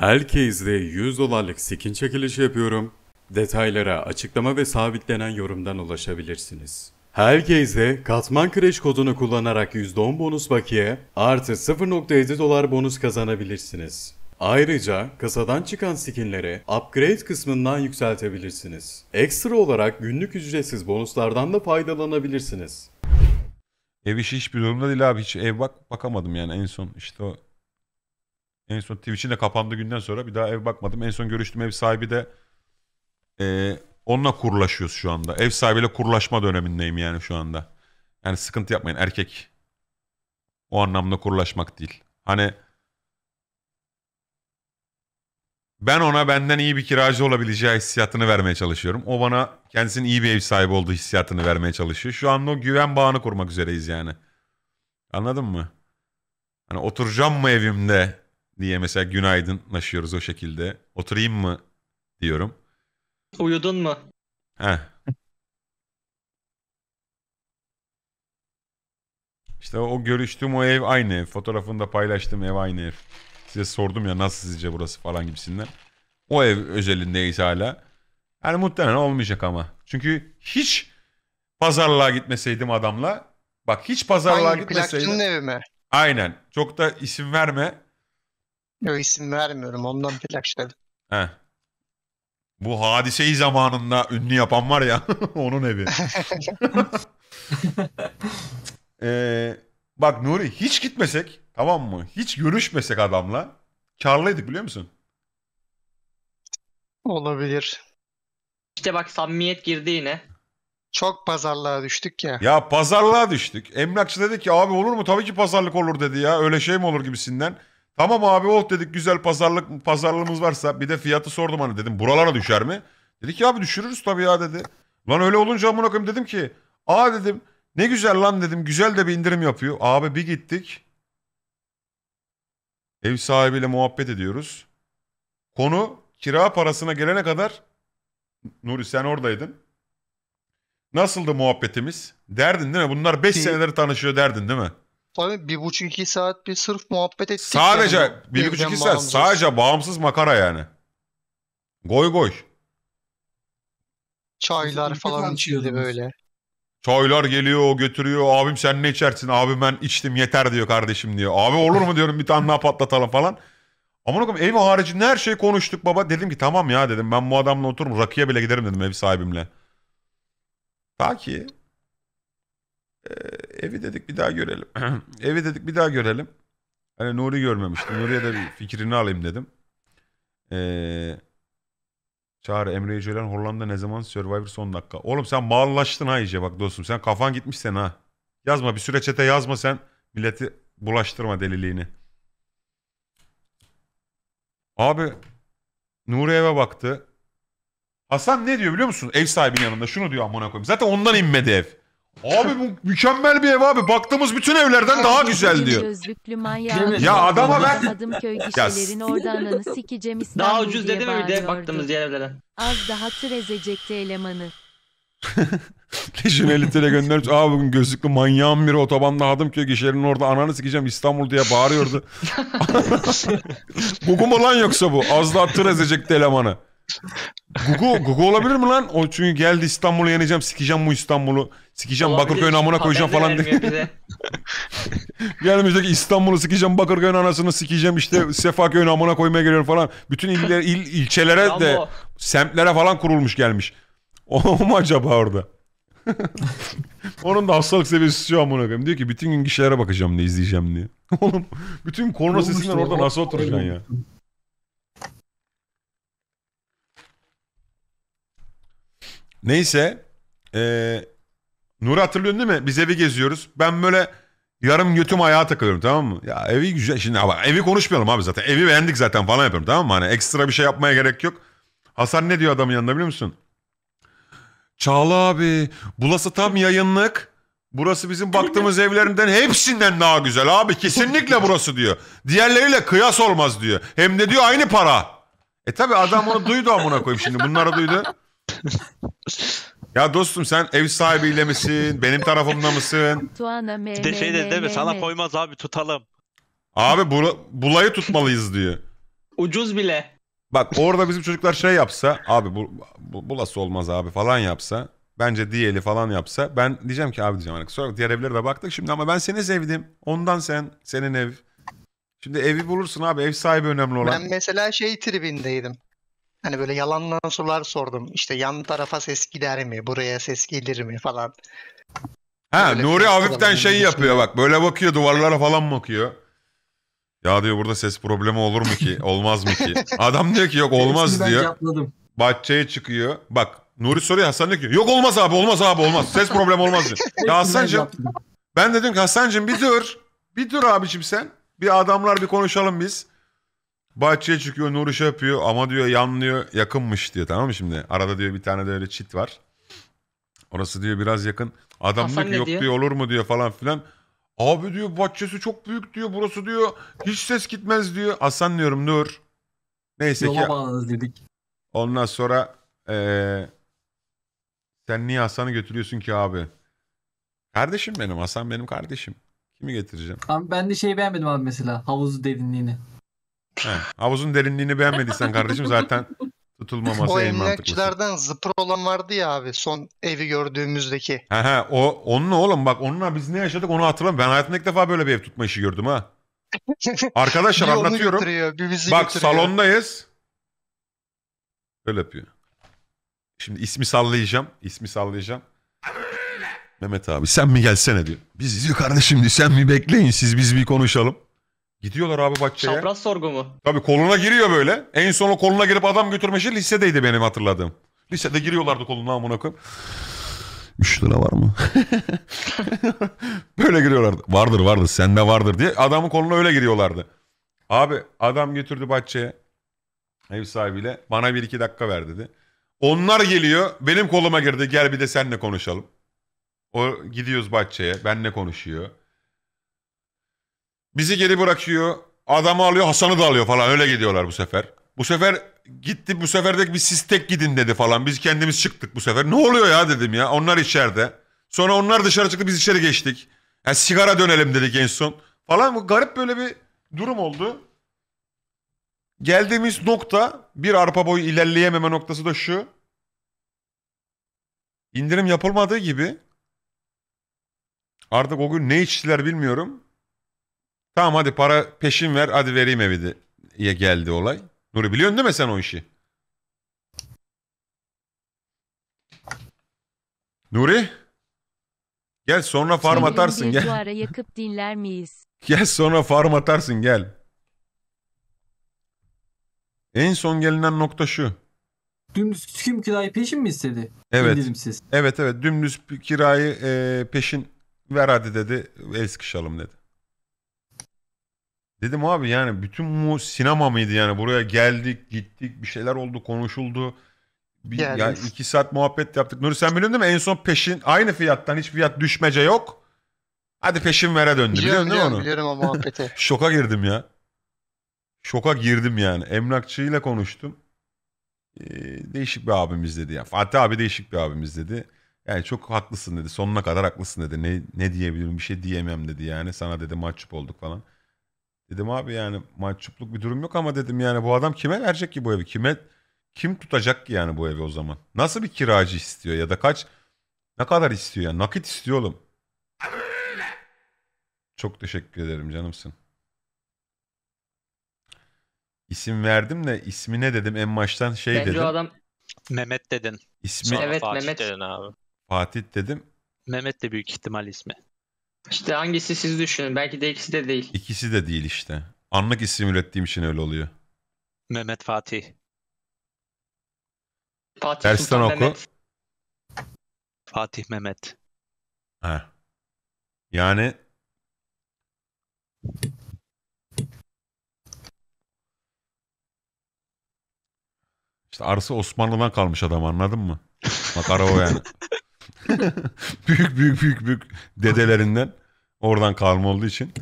Herkese 100 dolarlık skin çekilişi yapıyorum. Detaylara açıklama ve sabitlenen yorumdan ulaşabilirsiniz. Herkese katman kreş kodunu kullanarak %10 bonus bakiye artı 0.7 dolar bonus kazanabilirsiniz. Ayrıca kasadan çıkan skinleri upgrade kısmından yükseltebilirsiniz. Ekstra olarak günlük ücretsiz bonuslardan da faydalanabilirsiniz. Ev işi hiçbir durumda değil abi hiç ev bak bakamadım yani en son işte o en son Twitch'in de kapandığı günden sonra bir daha ev bakmadım. En son görüştüğüm ev sahibi de e, onunla kurlaşıyoruz şu anda. Ev sahibiyle kurlaşma dönemindeyim yani şu anda. Yani sıkıntı yapmayın erkek. O anlamda kurlaşmak değil. Hani ben ona benden iyi bir kiracı olabileceği hissiyatını vermeye çalışıyorum. O bana kendisinin iyi bir ev sahibi olduğu hissiyatını vermeye çalışıyor. Şu anda o güven bağını kurmak üzereyiz yani. Anladın mı? Hani oturacağım mı evimde diye mesela günaydınlaşıyoruz o şekilde. Oturayım mı diyorum. Uyudun mu? Heh. İşte o görüştüğüm o ev aynı ev. Fotoğrafını da paylaştığım ev aynı ev. Size sordum ya nasıl sizce burası falan gibisinden. O ev özelindeyiz hala. Yani muhtemelen olmayacak ama. Çünkü hiç pazarlığa gitmeseydim adamla. Bak hiç pazarlığa Hangi gitmeseydim. Aynı. plakçının evi mi? Aynen. Çok da isim verme. Yo isim vermiyorum ondan plakşladım. He. Bu hadiseyi zamanında ünlü yapan var ya onun evi. ee, bak Nuri hiç gitmesek tamam mı? Hiç görüşmesek adamla karlıydık biliyor musun? Olabilir. İşte bak samimiyet girdi yine. Çok pazarlığa düştük ya. Ya pazarlığa düştük. Emlakçı dedi ki abi olur mu? Tabii ki pazarlık olur dedi ya. Öyle şey mi olur gibisinden. Tamam abi oh dedik güzel pazarlık pazarlığımız varsa bir de fiyatı sordum hani dedim buralara düşer mi? Dedi ki abi düşürürüz tabii ya dedi. Lan öyle olunca amına koyayım dedim ki aa dedim ne güzel lan dedim güzel de bir indirim yapıyor. Abi bir gittik. Ev sahibiyle muhabbet ediyoruz. Konu kira parasına gelene kadar Nuri sen oradaydın. Nasıldı muhabbetimiz? Derdin değil mi? Bunlar 5 senedir tanışıyor derdin değil mi? Tabii bir buçuk iki saat bir sırf muhabbet ettik. Sadece yani. bir buçuk iki saat sadece bağımsız makara yani. Goy goy. Çaylar falan içildi böyle. Çaylar geliyor götürüyor abim sen ne içersin abi ben içtim yeter diyor kardeşim diyor. Abi olur mu diyorum bir tane daha patlatalım falan. Ama okum ev haricinde her şey konuştuk baba. Dedim ki tamam ya dedim ben bu adamla otururum rakıya bile giderim dedim ev sahibimle. Ta ki ee, evi dedik bir daha görelim. evi dedik bir daha görelim. Hani Nuri görmemişti. Nuri'ye de bir fikrini alayım dedim. Ee, Çağrı Emre Cölen Hollanda ne zaman Survivor son dakika. Oğlum sen mallaştın ha iyice bak dostum. Sen kafan gitmiş sen ha. Yazma bir süre çete yazma sen. Milleti bulaştırma deliliğini. Abi Nuri eve baktı. Hasan ne diyor biliyor musun? Ev sahibinin yanında şunu diyor amına koyayım. Zaten ondan inmedi ev. Abi bu mükemmel bir ev abi. Baktığımız bütün evlerden daha güzel diyor. Gözlüklü manyağı. Ya adama ben... Adımköy gişelerin orada ananı sikeceğim İstanbul Daha ucuz diye dedi mi bir de bağırıyordu. baktığımız yerlere. Az daha tır elemanı. elemanı. Lejyonelitele göndermiş. Aa bugün gözlüklü manyağın biri otobanda Hadımköy gişelerinin orada ananı sikeceğim İstanbul diye bağırıyordu. Bugün mu lan yoksa bu? Az daha tır elemanı. Google Google olabilir mi lan? O çünkü geldi İstanbul'u yeneceğim, sikeceğim bu İstanbul'u. Sikeceğim Olabilir, Bakırköy'ün amına koyacağım falan vermiyor diye. bize. İstanbul'u sikeceğim, Bakırköy'ün anasını sikeceğim işte Sefaköy'ün amına koymaya geliyorum falan. Bütün iller, il, ilçelere de semtlere falan kurulmuş gelmiş. O mu acaba orada? Onun da hastalık seviyesi şu amına koyayım. Diyor ki bütün gün kişilere bakacağım ne izleyeceğim diye. Oğlum bütün korona sesinden orada. nasıl oturacaksın ya? Neyse. Ee, Nur hatırlıyorsun değil mi? Biz evi geziyoruz. Ben böyle yarım götüm ayağa takılıyorum tamam mı? Ya evi güzel. Şimdi ama evi konuşmayalım abi zaten. Evi beğendik zaten falan yapıyorum tamam mı? Hani ekstra bir şey yapmaya gerek yok. Hasan ne diyor adamın yanında biliyor musun? Çağla abi burası tam yayınlık. Burası bizim baktığımız evlerinden hepsinden daha güzel abi. Kesinlikle burası diyor. Diğerleriyle kıyas olmaz diyor. Hem de diyor aynı para. E tabi adam onu duydu amına koyayım şimdi. Bunları duydu. Ya dostum sen ev sahibiyle misin? Benim tarafımda mısın? Bir de şey dedi değil mi? Sana koymaz abi tutalım. Abi bula- bulayı tutmalıyız diyor. Ucuz bile. Bak orada bizim çocuklar şey yapsa abi bu, bu bulası olmaz abi falan yapsa bence diyeli falan yapsa ben diyeceğim ki abi diyeceğim hani sonra diğer evlere de baktık şimdi ama ben seni sevdim ondan sen senin ev. Şimdi evi bulursun abi ev sahibi önemli olan. Ben mesela şey tribindeydim. Hani böyle yalandan sorular sordum. İşte yan tarafa ses gider mi? Buraya ses gelir mi? Falan. Ha böyle Nuri hafiften şey yapıyor bak. Böyle bakıyor duvarlara falan bakıyor. Ya diyor burada ses problemi olur mu ki? Olmaz mı ki? Adam diyor ki yok olmaz diyor. Bahçeye çıkıyor. Bak Nuri soruyor Hasan diyor ki yok olmaz abi olmaz abi olmaz. Ses problemi olmaz diyor. ya Hasan'cığım ben dedim ki Hasan'cığım bir dur. Bir dur abicim sen. Bir adamlar bir konuşalım biz. Bahçeye çıkıyor nuru şey yapıyor ama diyor yanlıyor yakınmış diyor tamam mı şimdi? Arada diyor bir tane de öyle çit var. Orası diyor biraz yakın. Adam diyor ki yok diyor? olur mu diyor falan filan. Abi diyor bahçesi çok büyük diyor burası diyor hiç ses gitmez diyor. Hasan diyorum Nur. Neyse ki Yola dedik. ondan sonra eee, sen niye Hasan'ı götürüyorsun ki abi? Kardeşim benim Hasan benim kardeşim. Kimi getireceğim? Abi ben de şeyi beğenmedim abi mesela. havuzu derinliğini. Heh, havuzun derinliğini beğenmediysen kardeşim zaten tutulmaması o en mantıklısı. zıpır olan vardı ya abi son evi gördüğümüzdeki. He he o onunla oğlum bak onunla biz ne yaşadık onu hatırlamıyorum. Ben hayatımda ilk defa böyle bir ev tutma işi gördüm ha. Arkadaşlar Bir anlatıyorum. bir bizi Bak götürüyor. salondayız. Böyle yapıyor. Şimdi ismi sallayacağım. İsmi sallayacağım. Mehmet abi sen mi gelsene diyor. Biz diyor kardeşim diyor sen mi bekleyin siz biz bir konuşalım. Gidiyorlar abi bahçeye. Çapraz sorgu mu? Tabii koluna giriyor böyle. En son o koluna girip adam götürme lisedeydi benim hatırladığım. Lisede giriyorlardı koluna amına koyayım. 3 lira var mı? böyle giriyorlardı. Vardır vardır sende vardır diye adamın koluna öyle giriyorlardı. Abi adam götürdü bahçeye ev sahibiyle bana bir iki dakika ver dedi. Onlar geliyor benim koluma girdi gel bir de senle konuşalım. O gidiyoruz bahçeye benle konuşuyor. Bizi geri bırakıyor. Adamı alıyor Hasan'ı da alıyor falan öyle gidiyorlar bu sefer. Bu sefer gitti bu sefer de biz siz tek gidin dedi falan. Biz kendimiz çıktık bu sefer. Ne oluyor ya dedim ya onlar içeride. Sonra onlar dışarı çıktı biz içeri geçtik. Ya sigara dönelim dedik en son. Falan bu garip böyle bir durum oldu. Geldiğimiz nokta bir arpa boyu ilerleyememe noktası da şu. İndirim yapılmadığı gibi artık o gün ne içtiler bilmiyorum. Tamam hadi para peşin ver hadi vereyim evi de diye geldi olay. Nuri biliyorsun değil mi sen o işi? Nuri? Gel sonra farm atarsın gel. duvara yakıp dinler miyiz? Gel sonra farm atarsın gel. En son gelinen nokta şu. Dümdüz tüm kirayı peşin mi istedi? Evet. İndirimsiz. Evet evet dümdüz kirayı e, peşin ver hadi dedi el sıkışalım dedi. Dedim abi yani bütün bu sinema mıydı yani buraya geldik gittik bir şeyler oldu konuşuldu. Bir, Geldiniz. iki saat muhabbet yaptık. Nuri sen biliyorsun değil mi en son peşin aynı fiyattan hiç fiyat düşmece yok. Hadi peşin vere döndü biliyorum, biliyorsun biliyorum, değil mi onu? Biliyorum o muhabbeti. Şoka girdim ya. Şoka girdim yani. Emlakçıyla konuştum. Ee, değişik bir abimiz dedi ya. Fatih abi değişik bir abimiz dedi. Yani çok haklısın dedi. Sonuna kadar haklısın dedi. Ne, ne diyebilirim bir şey diyemem dedi yani. Sana dedi mahcup olduk falan. Dedim abi yani mahcupluk bir durum yok ama dedim yani bu adam kime verecek ki bu evi? Kime kim tutacak ki yani bu evi o zaman? Nasıl bir kiracı istiyor ya da kaç ne kadar istiyor ya? Yani? Nakit istiyor oğlum. Çok teşekkür ederim canımsın. İsim verdim de ismi ne dedim en baştan şey Bence dedim. adam Mehmet dedin. İsmi Sonra Evet, Fatih Mehmet. dedin abi. Fatih dedim. Mehmet de büyük ihtimal ismi. İşte hangisi siz düşünün. Belki de ikisi de değil. İkisi de değil işte. Anlık isim ürettiğim için öyle oluyor. Mehmet Fatih. Fatih Dersten oku. Mehmet. Fatih Mehmet. He. Yani İşte arısı Osmanlı'dan kalmış adam anladın mı? Bak ara o yani. büyük büyük büyük büyük dedelerinden. Oradan kalma olduğu için.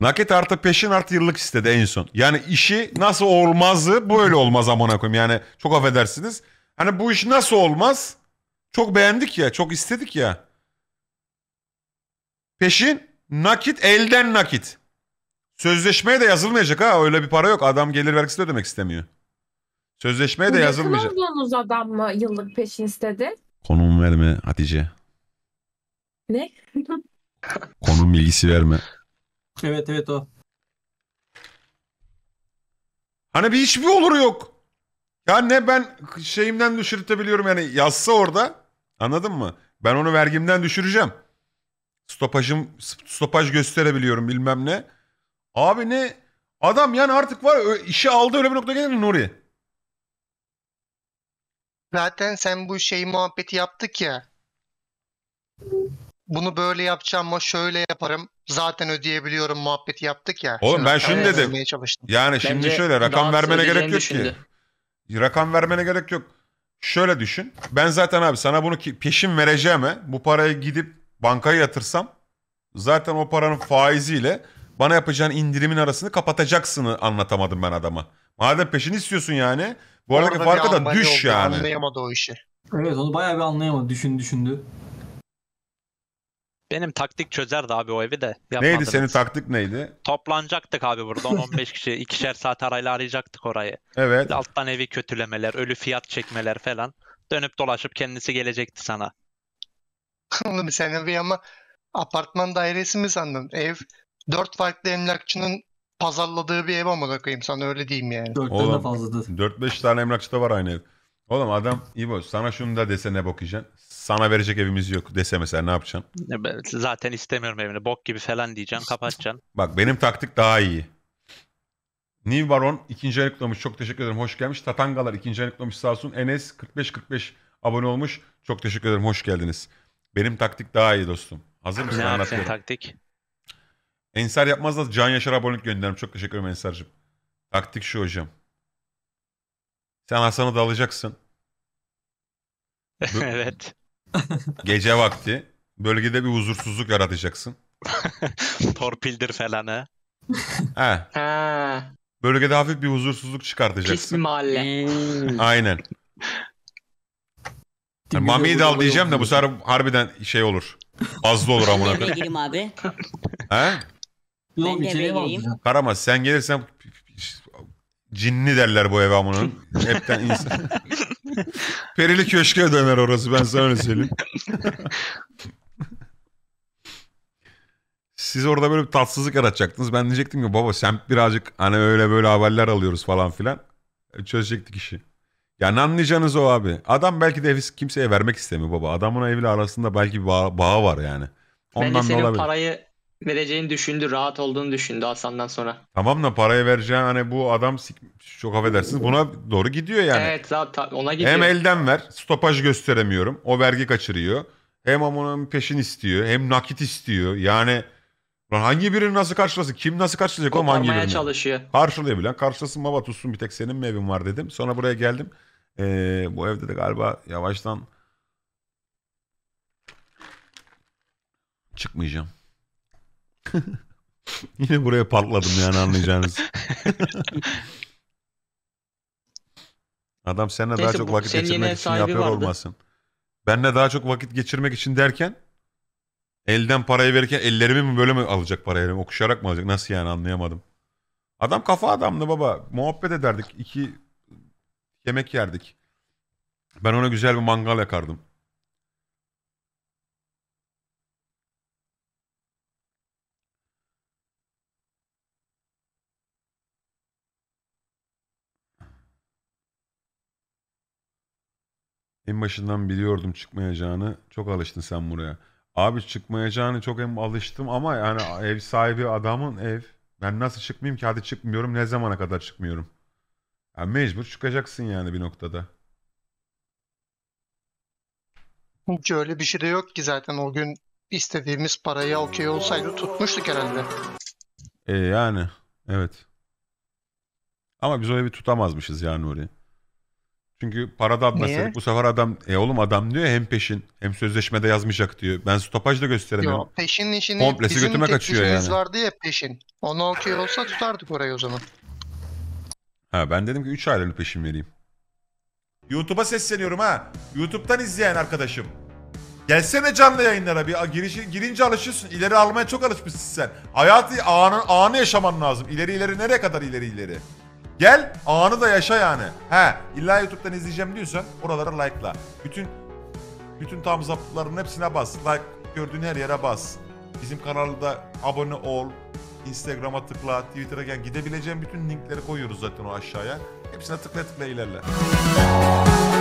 Nakit artı peşin artı yıllık istedi en son. Yani işi nasıl olmazdı böyle olmaz amına koyayım. Yani çok affedersiniz. Hani bu iş nasıl olmaz? Çok beğendik ya çok istedik ya. Peşin nakit elden nakit. Sözleşmeye de yazılmayacak ha öyle bir para yok. Adam gelir vergisi de ödemek istemiyor. Sözleşmeye de yazılmayacak. Yakın olduğunuz adam mı yıllık peşin istedi? Konum verme Hatice. Ne? Konum bilgisi verme. Evet evet o. Hani bir hiçbir olur yok. Ya ne ben şeyimden düşürtebiliyorum yani yazsa orada anladın mı? Ben onu vergimden düşüreceğim. Stopajım stopaj gösterebiliyorum bilmem ne. Abi ne adam yani artık var işi aldı öyle bir nokta geldi Nuri. Zaten sen bu şey muhabbeti yaptık ya. Bunu böyle yapacağım ama şöyle yaparım. Zaten ödeyebiliyorum muhabbeti yaptık ya. Oğlum ben şunu dedim. Vermeye çalıştım. Yani şimdi Bence şöyle rakam rahatsız vermene edeceğini gerek yok düşündü. ki. Rakam vermene gerek yok. Şöyle düşün. Ben zaten abi sana bunu ki- peşin vereceğime bu parayı gidip bankaya yatırsam zaten o paranın faiziyle bana yapacağın indirimin arasını kapatacaksını anlatamadım ben adama. Madem peşini istiyorsun yani. Bu arada Orada farka da düş oldu, yani. Anlayamadı o işi. Evet onu bayağı bir anlayamadı. Düşün düşündü. Benim taktik çözerdi abi o evi de. Yapmadınız. Neydi senin taktik neydi? Toplanacaktık abi burada 15 kişi. ikişer saat arayla arayacaktık orayı. Evet. Alttan evi kötülemeler, ölü fiyat çekmeler falan. Dönüp dolaşıp kendisi gelecekti sana. Oğlum sen evi ama apartman dairesi mi sandın? Ev dört farklı emlakçının pazarladığı bir ev amına koyayım sana öyle diyeyim yani. Dörtten de Oğlum, fazladır. 4-5 tane emlakçıda var aynı ev. Oğlum adam İbo sana şunu da dese ne bakacaksın? Sana verecek evimiz yok dese mesela ne yapacaksın? Ne Zaten istemiyorum evini. Bok gibi falan diyeceksin. Kapatacaksın. Bak benim taktik daha iyi. New Baron ikinci ayını kutlamış. Çok teşekkür ederim. Hoş gelmiş. Tatangalar ikinci ayını kutlamış. Sağ olsun. Enes 45-45 abone olmuş. Çok teşekkür ederim. Hoş geldiniz. Benim taktik daha iyi dostum. Hazır mısın? ne yapacaksın taktik? Ensar yapmaz da Can Yaşar abonelik göndermiş. Çok teşekkür ederim Ensar'cığım. Taktik şu hocam. Sen Hasan'ı da alacaksın. evet. Gece vakti. Bölgede bir huzursuzluk yaratacaksın. Torpildir falan ha. He. Ha. Bölgede hafif bir huzursuzluk çıkartacaksın. Pis bir mahalle. Hmm. Aynen. Yani Mami'yi de al diyeceğim de bu sefer harbiden şey olur. Fazla olur amına. Nereye gireyim abi? He? Yok içeriye mi alacaksın? Karamaz sen gelirsen cinli derler bu eve amunun. Hepten insan. Perili köşke döner orası ben sana öyle söyleyeyim. Siz orada böyle bir tatsızlık yaratacaktınız. Ben diyecektim ki baba sen birazcık hani öyle böyle haberler alıyoruz falan filan. E, çözecektik işi. Ya ne anlayacağınız o abi. Adam belki de kimseye vermek istemiyor baba. Adamın evli arasında belki bir bağ, bağı var yani. Ondan Bence senin olabilir. parayı vereceğini düşündü. Rahat olduğunu düşündü Hasan'dan sonra. Tamam da parayı vereceğin hani bu adam çok affedersiniz buna doğru gidiyor yani. Evet zaten ona gidiyor. Hem elden ver stopaj gösteremiyorum. O vergi kaçırıyor. Hem onun peşin istiyor hem nakit istiyor. Yani lan hangi birini nasıl karşılasın? Kim nasıl karşılayacak o hangi birini? çalışıyor. Karşılayabilen karşılasın baba tutsun bir tek senin mi evin var dedim. Sonra buraya geldim. Ee, bu evde de galiba yavaştan çıkmayacağım. Yine buraya patladım yani anlayacağınız. Adam seninle Neyse, daha çok vakit geçirmek için yapıyor vardı. olmasın. Benle daha çok vakit geçirmek için derken elden parayı verirken ellerimi mi böyle mi alacak parayı? Okuşarak mı alacak? Nasıl yani anlayamadım. Adam kafa adamdı baba. Muhabbet ederdik. iki yemek yerdik. Ben ona güzel bir mangal yakardım. En başından biliyordum çıkmayacağını. Çok alıştın sen buraya. Abi çıkmayacağını çok em alıştım ama yani ev sahibi adamın ev. Ben nasıl çıkmayayım ki? Hadi çıkmıyorum. Ne zamana kadar çıkmıyorum? Yani mecbur çıkacaksın yani bir noktada. Hiç öyle bir şey de yok ki zaten o gün istediğimiz parayı okey olsaydı tutmuştuk herhalde. E yani evet. Ama biz o evi tutamazmışız yani oraya. Çünkü parada atmasaydık bu sefer adam e oğlum adam diyor hem peşin hem sözleşmede yazmayacak diyor. Ben stopaj da gösteremiyorum. Yo, peşin işini Komplesi bizim götüme kaçıyor yani. vardı ya peşin. Onu okey olsa tutardık orayı o zaman. Ha ben dedim ki 3 aylığını peşin vereyim. YouTube'a sesleniyorum ha. YouTube'dan izleyen arkadaşım. Gelsene canlı yayınlara bir girişi, girince alışıyorsun. İleri almaya çok alışmışsın sen. Hayatı anı, anı yaşaman lazım. İleri ileri nereye kadar ileri ileri? Gel anı da yaşa yani. He illa YouTube'dan izleyeceğim diyorsan oralara like'la. Bütün bütün thumbs up'ların hepsine bas. Like gördüğün her yere bas. Bizim kanalda abone ol. Instagram'a tıkla, Twitter'a gel. Gidebileceğin bütün linkleri koyuyoruz zaten o aşağıya. Hepsine tıkla tıkla ilerle.